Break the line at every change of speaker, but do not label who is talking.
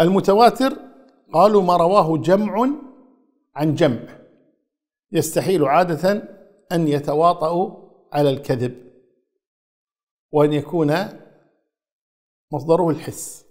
المتواتر قالوا ما رواه جمع عن جمع يستحيل عادة أن يتواطؤوا على الكذب وأن يكون مصدره الحس